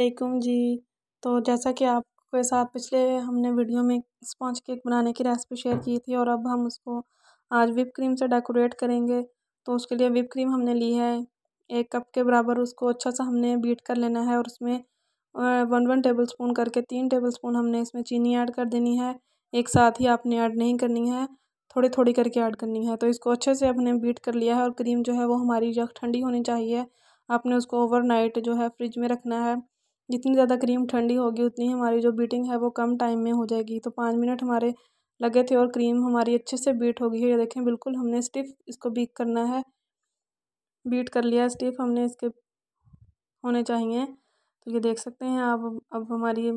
वालेकुम जी तो जैसा कि आपके साथ पिछले हमने वीडियो में स्पॉन्ज केक बनाने की रेसिपी शेयर की थी और अब हम उसको आज विप क्रीम से डेकोरेट करेंगे तो उसके लिए विप क्रीम हमने ली है एक कप के बराबर उसको अच्छा सा हमने बीट कर लेना है और उसमें वन वन टेबल स्पून करके तीन टेबल स्पून हमने इसमें चीनी ऐड कर देनी है एक साथ ही आपने ऐड नहीं करनी है थोड़ी थोड़ी करके ऐड करनी है तो इसको अच्छे से अपने बीट कर लिया है और क्रीम जो है वो हमारी जगह ठंडी होनी चाहिए आपने उसको ओवरनाइट जो है फ्रिज में रखना है जितनी ज़्यादा क्रीम ठंडी होगी उतनी हमारी जो बीटिंग है वो कम टाइम में हो जाएगी तो पाँच मिनट हमारे लगे थे और क्रीम हमारी अच्छे से बीट हो गई है ये देखें बिल्कुल हमने स्टिफ इसको बीक करना है बीट कर लिया स्टिफ हमने इसके होने चाहिए तो ये देख सकते हैं आप अब हमारी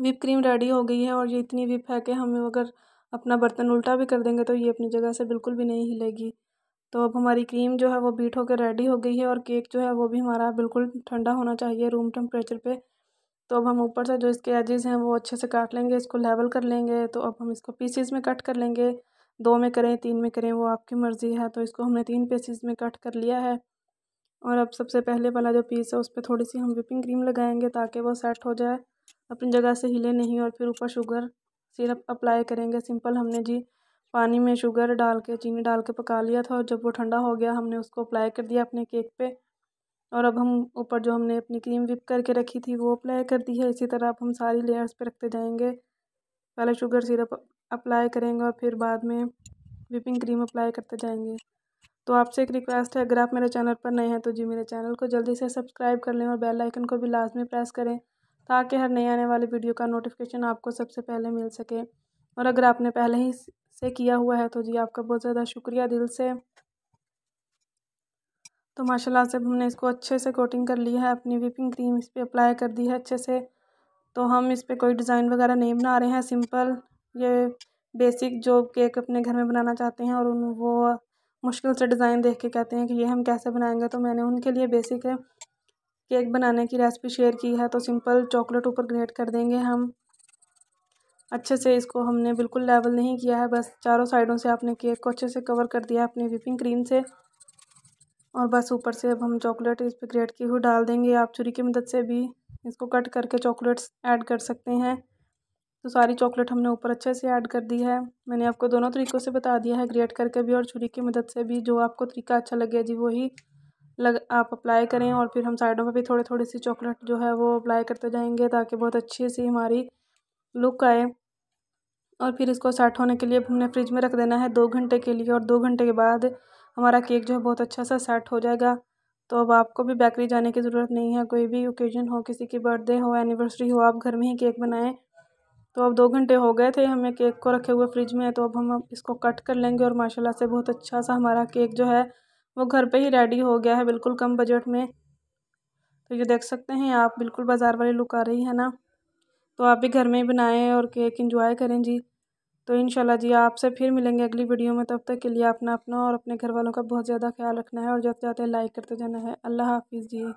विप क्रीम रेडी हो गई है और ये इतनी विप है कि हम अगर अपना बर्तन उल्टा भी कर देंगे तो ये अपनी जगह से बिल्कुल भी नहीं हिलेगी तो अब हमारी क्रीम जो है वो बीट होकर रेडी हो गई है और केक जो है वो भी हमारा बिल्कुल ठंडा होना चाहिए रूम टेम्परेचर पे तो अब हम ऊपर से जो इसके एजेस हैं वो अच्छे से काट लेंगे इसको लेवल कर लेंगे तो अब हम इसको पीसीज में कट कर लेंगे दो में करें तीन में करें वो आपकी मर्ज़ी है तो इसको हमने तीन पीसीज में कट कर लिया है और अब सबसे पहले वाला जो पीस है उस पर थोड़ी सी हम विपिंग क्रीम लगाएँगे ताकि वो सेट हो जाए अपनी जगह से हिले नहीं और फिर ऊपर शुगर सिरप अप्लाई करेंगे सिंपल हमने जी पानी में शुगर डाल के चीनी डाल के पका लिया था और जब वो ठंडा हो गया हमने उसको अप्लाई कर दिया अपने केक पे और अब हम ऊपर जो हमने अपनी क्रीम विप करके रखी थी वो अप्लाई कर दी है इसी तरह अब हम सारी लेयर्स पे रखते जाएंगे पहले शुगर सिरप अप्लाई करेंगे और फिर बाद में विपिंग क्रीम अप्लाई करते जाएंगे तो आपसे एक रिक्वेस्ट है अगर आप मेरे चैनल पर नए हैं तो जी मेरे चैनल को जल्दी से सब्सक्राइब कर लें और बेल आइकन को भी लाजमी प्रेस करें ताकि हर नए आने वाली वीडियो का नोटिफिकेशन आपको सबसे पहले मिल सके और अगर आपने पहले ही से किया हुआ है तो जी आपका बहुत ज़्यादा शुक्रिया दिल से तो माशाल्लाह से हमने इसको अच्छे से कोटिंग कर लिया है अपनी विपिंग क्रीम इस पर अप्लाई कर दी है अच्छे से तो हम इस पर कोई डिज़ाइन वगैरह नहीं बना रहे हैं सिंपल ये बेसिक जो केक अपने घर में बनाना चाहते हैं और उन वो मुश्किल से डिज़ाइन देख के कहते हैं कि ये हम कैसे बनाएंगे तो मैंने उनके लिए बेसिक केक बनाने की रेसिपी शेयर की है तो सिंपल चॉकलेट ऊपर ग्रेट कर देंगे हम अच्छे से इसको हमने बिल्कुल लेवल नहीं किया है बस चारों साइडों से आपने केक को अच्छे से कवर कर दिया है अपनी विपिंग क्रीम से और बस ऊपर से अब हम चॉकलेट इस पर ग्रेट की हुई डाल देंगे आप छुरी की मदद से भी इसको कट करके चॉकलेट्स ऐड कर सकते हैं तो सारी चॉकलेट हमने ऊपर अच्छे से ऐड कर दी है मैंने आपको दोनों तरीक़ों से बता दिया है ग्रेट करके भी और छुरी की मदद से भी जो आपको तरीका अच्छा लगे जी वही लग आप अप्लाई करें और फिर हम साइडों पर भी थोड़े थोड़ी सी चॉकलेट जो है वो अप्लाई करते जाएंगे ताकि बहुत अच्छी सी हमारी लुक आए और फिर इसको सेट होने के लिए हमने फ्रिज में रख देना है दो घंटे के लिए और दो घंटे के बाद हमारा केक जो है बहुत अच्छा सा सेट हो जाएगा तो अब आपको भी बेकरी जाने की ज़रूरत नहीं है कोई भी ओकेजन हो किसी की बर्थडे हो एनिवर्सरी हो आप घर में ही केक बनाएं तो अब दो घंटे हो गए थे हमें केक को रखे हुए फ्रिज में तो अब हम इसको कट कर लेंगे और माशाल्लाह से बहुत अच्छा सा हमारा केक जो है वो घर पे ही रेडी हो गया है बिल्कुल कम बजट में तो ये देख सकते हैं आप बिल्कुल बाज़ार वाली लुक आ रही है ना तो आप भी घर में ही बनाएँ और केक इंजॉय करें जी तो इन जी आपसे फिर मिलेंगे अगली वीडियो में तब तक के लिए अपना अपना और अपने घर वालों का बहुत ज़्यादा ख्याल रखना है और जब जाते लाइक करते जाना है अल्लाह हाफिज़ जी